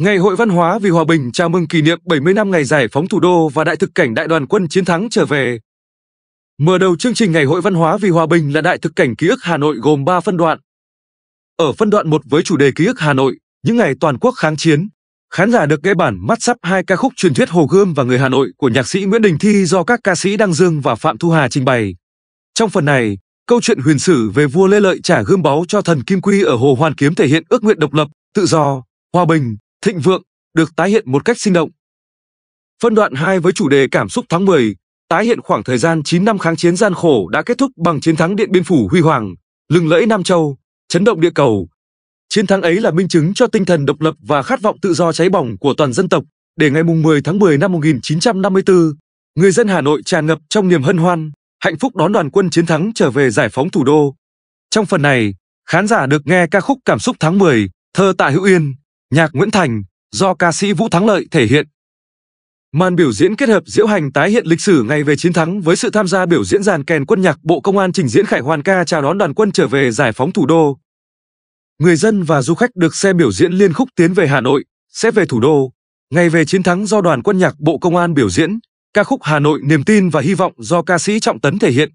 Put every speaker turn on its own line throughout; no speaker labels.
Ngày hội văn hóa vì hòa bình chào mừng kỷ niệm 70 năm ngày giải phóng thủ đô và đại thực cảnh đại đoàn quân chiến thắng trở về. Mở đầu chương trình Ngày hội văn hóa vì hòa bình là đại thực cảnh ký ức Hà Nội gồm 3 phân đoạn. Ở phân đoạn 1 với chủ đề ký ức Hà Nội, những ngày toàn quốc kháng chiến, khán giả được nghe bản mắt sắp hai ca khúc truyền thuyết Hồ Gươm và Người Hà Nội của nhạc sĩ Nguyễn Đình Thi do các ca sĩ Đăng Dương và Phạm Thu Hà trình bày. Trong phần này, câu chuyện huyền sử về vua Lê Lợi trả gươm báu cho thần Kim Quy ở Hồ Hoàn Kiếm thể hiện ước nguyện độc lập, tự do, hòa bình, thịnh vượng được tái hiện một cách sinh động. Phân đoạn 2 với chủ đề cảm xúc tháng 10, tái hiện khoảng thời gian 9 năm kháng chiến gian khổ đã kết thúc bằng chiến thắng Điện Biên Phủ huy hoàng, lừng lẫy Nam Châu, chấn động địa cầu. Chiến thắng ấy là minh chứng cho tinh thần độc lập và khát vọng tự do cháy bỏng của toàn dân tộc. Để ngày 10 tháng 10 năm 1954, người dân Hà Nội tràn ngập trong niềm hân hoan, hạnh phúc đón đoàn quân chiến thắng trở về giải phóng thủ đô. Trong phần này, khán giả được nghe ca khúc Cảm xúc tháng 10, thơ Tạ Hữu Yên. Nhạc Nguyễn Thành do ca sĩ Vũ Thắng Lợi thể hiện. Màn biểu diễn kết hợp diễu hành tái hiện lịch sử ngày về chiến thắng với sự tham gia biểu diễn dàn kèn quân nhạc Bộ Công an trình diễn Khải Hoàn ca chào đón đoàn quân trở về giải phóng thủ đô. Người dân và du khách được xem biểu diễn liên khúc tiến về Hà Nội, sẽ về thủ đô. Ngày về chiến thắng do đoàn quân nhạc Bộ Công an biểu diễn, ca khúc Hà Nội niềm tin và hy vọng do ca sĩ Trọng Tấn thể hiện.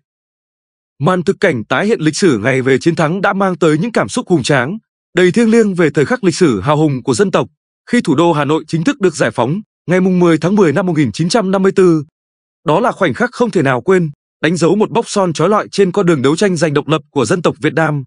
Màn thực cảnh tái hiện lịch sử ngày về chiến thắng đã mang tới những cảm xúc hùng tráng, đầy thiêng liêng về thời khắc lịch sử hào hùng của dân tộc khi thủ đô Hà Nội chính thức được giải phóng ngày 10 tháng 10 năm 1954. Đó là khoảnh khắc không thể nào quên, đánh dấu một bốc son trói lọi trên con đường đấu tranh giành độc lập của dân tộc Việt Nam.